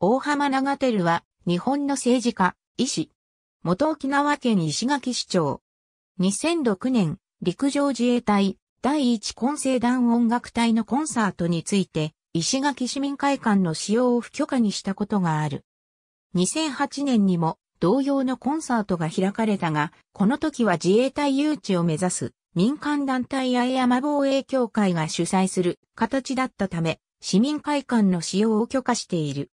大浜長照は、日本の政治家、医師。元沖縄県石垣市長。2006年、陸上自衛隊、第一混成団音楽隊のコンサートについて、石垣市民会館の使用を不許可にしたことがある。2008年にも、同様のコンサートが開かれたが、この時は自衛隊誘致を目指す民間団体八重山防衛協会が主催する形だったため、市民会館の使用を許可している。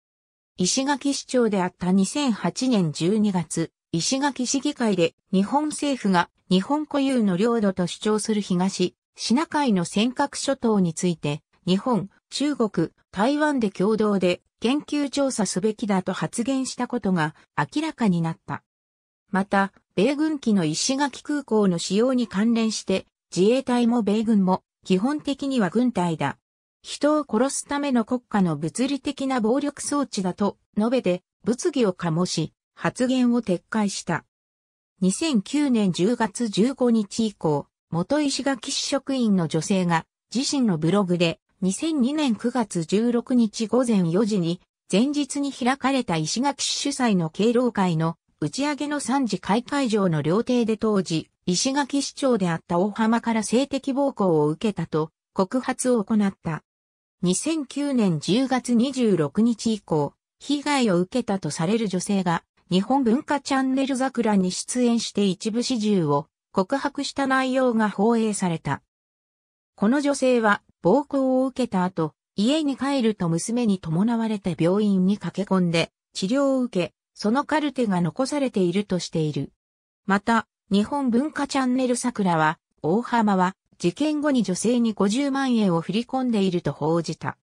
石垣市長であった2008年12月、石垣市議会で日本政府が日本固有の領土と主張する東、シナ海の尖閣諸島について、日本、中国、台湾で共同で研究調査すべきだと発言したことが明らかになった。また、米軍機の石垣空港の使用に関連して、自衛隊も米軍も基本的には軍隊だ人を殺すための国家の物理的な暴力装置だと述べて物議を醸し、発言を撤回した。2009年10月15日以降、元石垣市職員の女性が自身のブログで2002年9月16日午前4時に前日に開かれた石垣市主催の敬老会の打ち上げの3次開会場の料亭で当時、石垣市長であった大浜から性的暴行を受けたと告発を行った。2009年10月26日以降、被害を受けたとされる女性が、日本文化チャンネル桜に出演して一部始終を告白した内容が放映された。この女性は暴行を受けた後、家に帰ると娘に伴われて病院に駆け込んで治療を受け、そのカルテが残されているとしている。また、日本文化チャンネル桜は、大浜は事件後に女性に50万円を振り込んでいると報じた。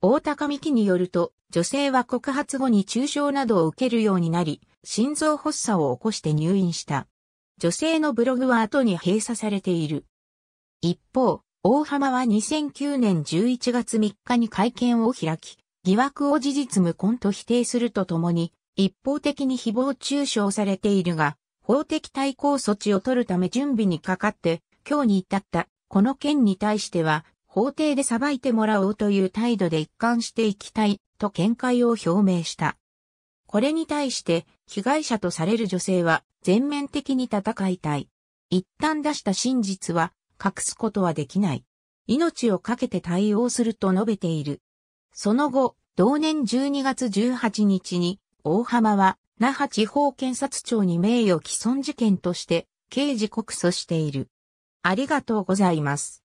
大高美希によると、女性は告発後に中傷などを受けるようになり、心臓発作を起こして入院した。女性のブログは後に閉鎖されている。一方、大浜は2009年11月3日に会見を開き、疑惑を事実無根と否定するとともに、一方的に誹謗中傷されているが、法的対抗措置を取るため準備にかかって、今日に至ったこの件に対しては、法廷で裁いてもらおうという態度で一貫していきたい、と見解を表明した。これに対して、被害者とされる女性は、全面的に戦いたい。一旦出した真実は、隠すことはできない。命を懸けて対応すると述べている。その後、同年12月18日に、大浜は、那覇地方検察庁に名誉毀損事件として、刑事告訴している。ありがとうございます。